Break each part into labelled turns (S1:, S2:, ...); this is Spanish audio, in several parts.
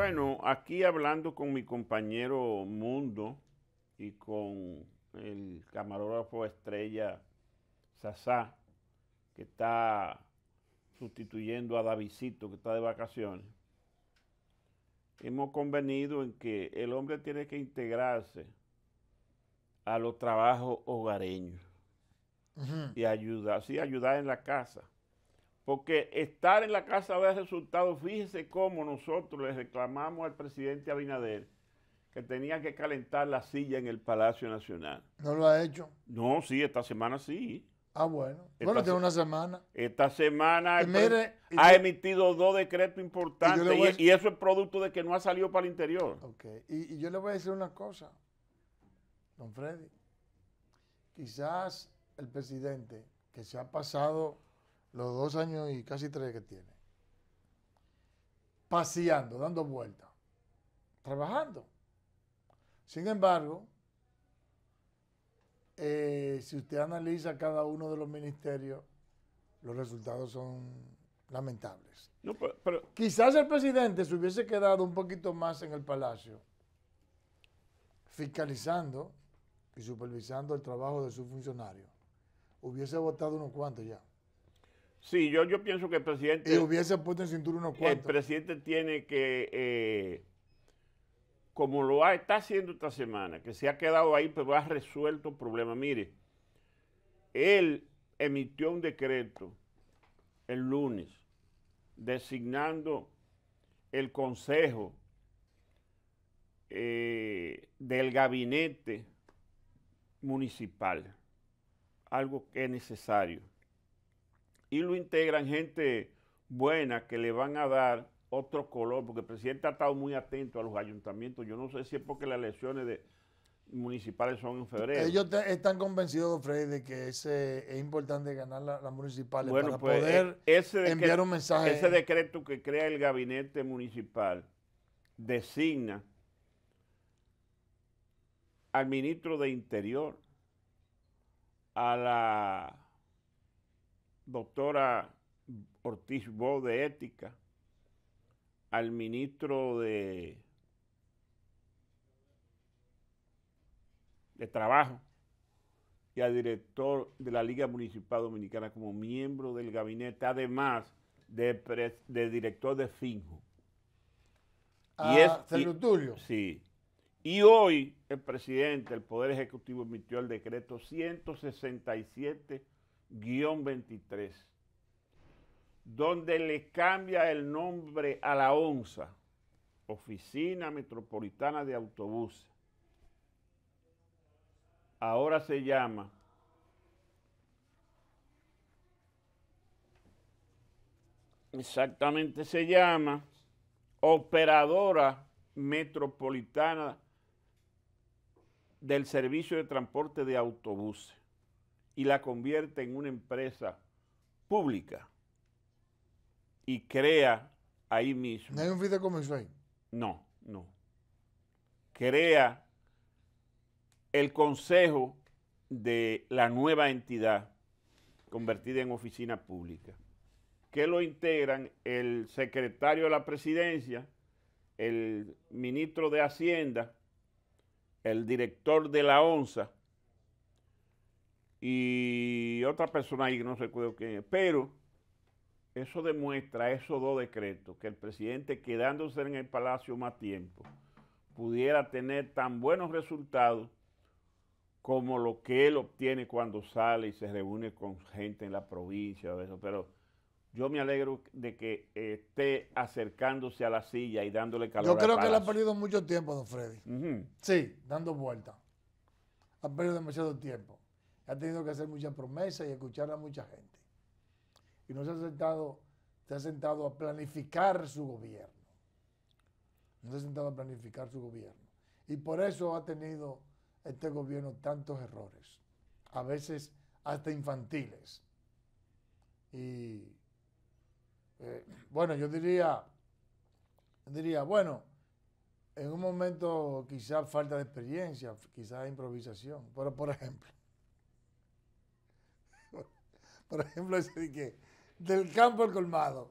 S1: Bueno, aquí hablando con mi compañero Mundo y con el camarógrafo estrella Sasá, que está sustituyendo a Davidito, que está de vacaciones, hemos convenido en que el hombre tiene que integrarse a los trabajos hogareños y ayudar, sí, ayudar en la casa porque estar en la casa de resultados, fíjese cómo nosotros le reclamamos al presidente Abinader que tenía que calentar la silla en el Palacio Nacional. ¿No lo ha hecho? No, sí, esta semana sí. Ah, bueno. bueno, tiene una semana. Esta semana ha emitido dos decretos importantes e- y, eso es producto de que no ha salido para el interior. Ok, y yo le voy a decir una cosa,
S2: don Freddy. Quizás el presidente, que se ha pasado los dos años y casi tres que tiene, paseando, dando vueltas, trabajando. Sin embargo, eh, si usted analiza cada uno de los ministerios, los resultados son lamentables. Quizás el presidente se hubiese quedado un poquito más en el palacio, fiscalizando y supervisando el trabajo de su funcionario. Hubiese votado unos cuantos ya.
S1: Sí, yo, yo pienso que el presidente... Y hubiese
S2: puesto en cintura unos El
S1: presidente tiene que, eh, como lo está haciendo esta semana, que se ha quedado ahí, pero ha resuelto el problema. Mire, él emitió un decreto el lunes designando el consejo eh, del gabinete municipal, algo que es necesario y lo integran gente buena que le van a dar otro color, porque el presidente ha estado muy atento a los ayuntamientos. Yo no sé si es porque las elecciones de municipales son en febrero. Ellos
S2: están convencidos, Freddy, de que es importante ganar las municipales bueno, para pues, poder e, ese enviar un mensaje. Ese
S1: decreto que crea el gabinete municipal designa al ministro de Interior, a la doctora Ortiz Bo de Ética, al ministro de, de Trabajo y al director de la Liga Municipal Dominicana como miembro del gabinete, además de, director de FINJO. ¿A ah, y sí. Y hoy el presidente, el Poder Ejecutivo emitió el decreto 167 23, donde le cambia el nombre a la ONSA, Oficina Metropolitana de Autobuses. Ahora se llama exactamente se llama Operadora Metropolitana del Servicio de Transporte de Autobuses y la convierte en una empresa pública y crea ahí mismo. ¿No hay
S2: un ahí?
S1: No, no. Crea el consejo de la nueva entidad convertida en oficina pública, que lo integran el secretario de la presidencia, el ministro de Hacienda, el director de la ONSA, y otra persona ahí no recuerdo quién es, pero eso demuestra esos dos decretos, que el presidente quedándose en el palacio más tiempo pudiera tener tan buenos resultados como lo que él obtiene cuando sale y se reúne con gente en la provincia. Pero yo me alegro de que esté acercándose a la silla y dándole calor. Yo creo que él ha
S2: perdido mucho tiempo, don
S1: Freddy.
S2: Sí, dando vueltas. Ha perdido demasiado tiempo ha tenido que hacer muchas promesas y escuchar a mucha gente. Y no se ha sentado, se ha sentado a planificar su gobierno. No se ha sentado a planificar su gobierno. Y por eso ha tenido este gobierno tantos errores, a veces hasta infantiles. Y eh, bueno, yo diría, diría, bueno, en un momento quizás falta de experiencia, quizás improvisación, pero por ejemplo, por ejemplo, ese de que del campo al colmado.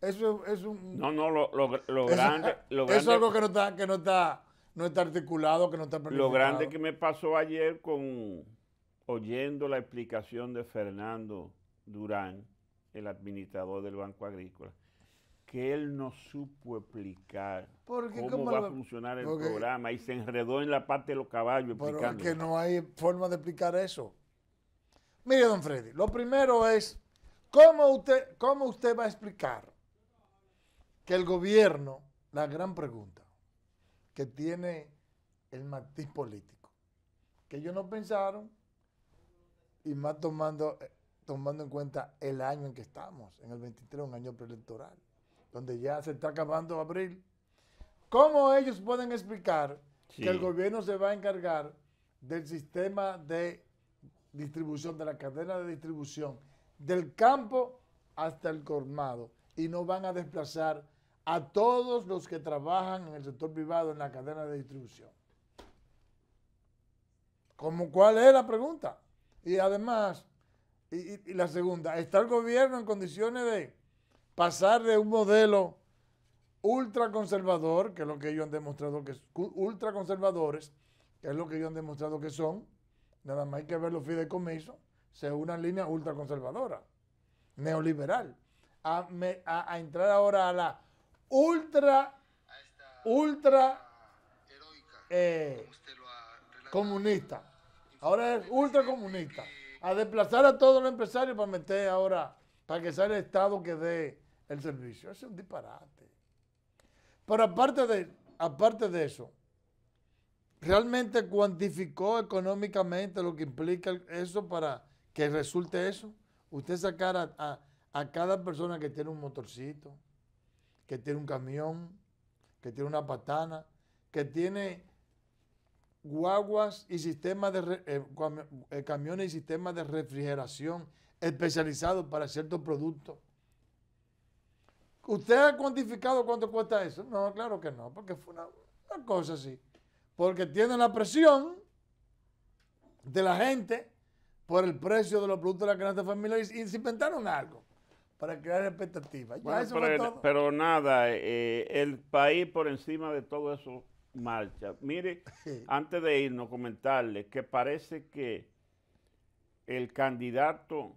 S2: Eso es un... No, no, lo,
S1: grande, es algo que no
S2: está, que no está, no está articulado, que no está Lo grande
S1: que me pasó ayer con oyendo la explicación de Fernando Durán, el administrador del Banco Agrícola, que él no supo explicar cómo, va a funcionar el programa y se enredó en la parte de los caballos. porque que no
S2: hay forma de explicar eso. Mire, don Freddy, lo primero es, ¿cómo usted, usted va a explicar que el gobierno, la gran pregunta que tiene el matiz político, que ellos no pensaron, y más tomando, eh, tomando en cuenta el año en que estamos, en el 23, un año preelectoral, donde ya se está acabando abril, ¿cómo ellos pueden explicar que el gobierno se va a encargar del sistema de distribución, de la cadena de distribución, del campo hasta el colmado. Y no van a desplazar a todos los que trabajan en el sector privado en la cadena de distribución. ¿Cómo cuál es la pregunta? Y además, y, la segunda, ¿está el gobierno en condiciones de pasar de un modelo ultraconservador, que lo que ellos han demostrado que ultraconservadores, que es lo que ellos han demostrado que son, Nada más hay que ver los fideicomisos, según una línea ultraconservadora, neoliberal. A, entrar ahora a la ultra, ultra eh, comunista. Ahora es ultracomunista. A desplazar a todos los empresarios para meter ahora, para que sea el Estado que dé el servicio. Es un disparate. Pero aparte de, aparte de eso, ¿Realmente cuantificó económicamente lo que implica eso para que resulte eso? Usted sacar a, cada persona que tiene un motorcito, que tiene un camión, que tiene una patana, que tiene guaguas y sistemas de eh, eh, camiones y sistemas de refrigeración especializados para ciertos productos. ¿Usted ha cuantificado cuánto cuesta eso? No, claro que no, porque fue una cosa así porque tienen la presión de la gente por el precio de los productos de la canasta familiar y se inventaron algo para crear expectativas.
S1: pero, nada, eh, el país por encima de todo eso marcha. Mire, antes de irnos, comentarle que parece que el candidato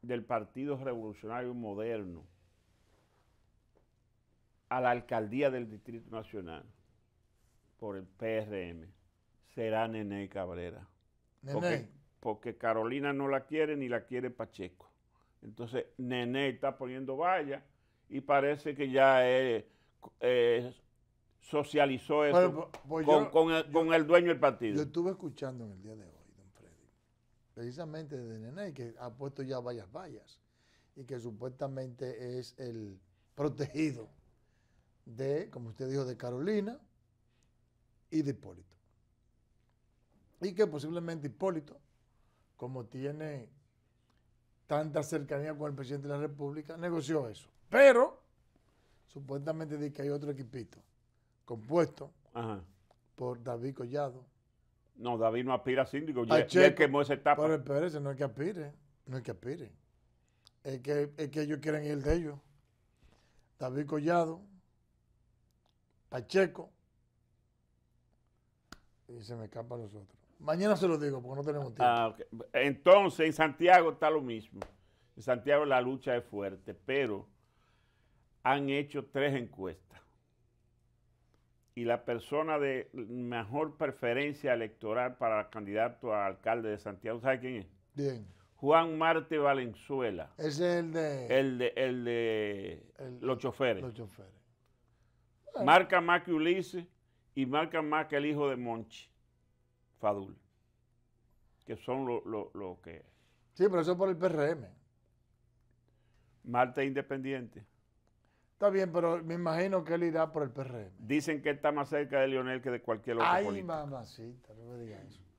S1: del Partido Revolucionario Moderno a la alcaldía del Distrito Nacional por el PRM será Nene Cabrera. Nene. Porque, Carolina no la quiere ni la quiere Pacheco. Entonces Nene está poniendo vallas y parece que ya socializó eso con, el, dueño del partido. Yo
S2: estuve escuchando en el día de hoy, don Freddy, precisamente de Nene, que ha puesto ya vallas, vallas y que supuestamente es el protegido de, como usted dijo, de Carolina y de Hipólito. Y que posiblemente Hipólito, como tiene tanta cercanía con el presidente de la República, negoció eso. Pero, supuestamente dice que hay otro equipito compuesto por David Collado.
S1: No, David no aspira a síndico. Ya, esa etapa. Pero
S2: espérese, no es que aspire. No es que aspire. Es que, es que ellos quieren ir de ellos. David Collado, Pacheco,
S1: y se me escapa los otros.
S2: Mañana se lo digo porque no tenemos tiempo.
S1: Ah, Entonces, en Santiago está lo mismo. En Santiago la lucha es fuerte, pero han hecho tres encuestas. Y la persona de mejor preferencia electoral para candidato a alcalde de Santiago, ¿sabe quién es? Bien. Juan Marte Valenzuela. Es el de. El de, el de los choferes. Los choferes. Marca más Ulises y marcan más que el hijo de Monchi, Fadul, que son lo, que... Sí, pero eso es por el PRM. Marte Independiente.
S2: Está bien, pero me imagino que él irá por el PRM.
S1: Dicen que está más cerca de Lionel que de cualquier otro Ay,
S2: mamacita, no me digas eso.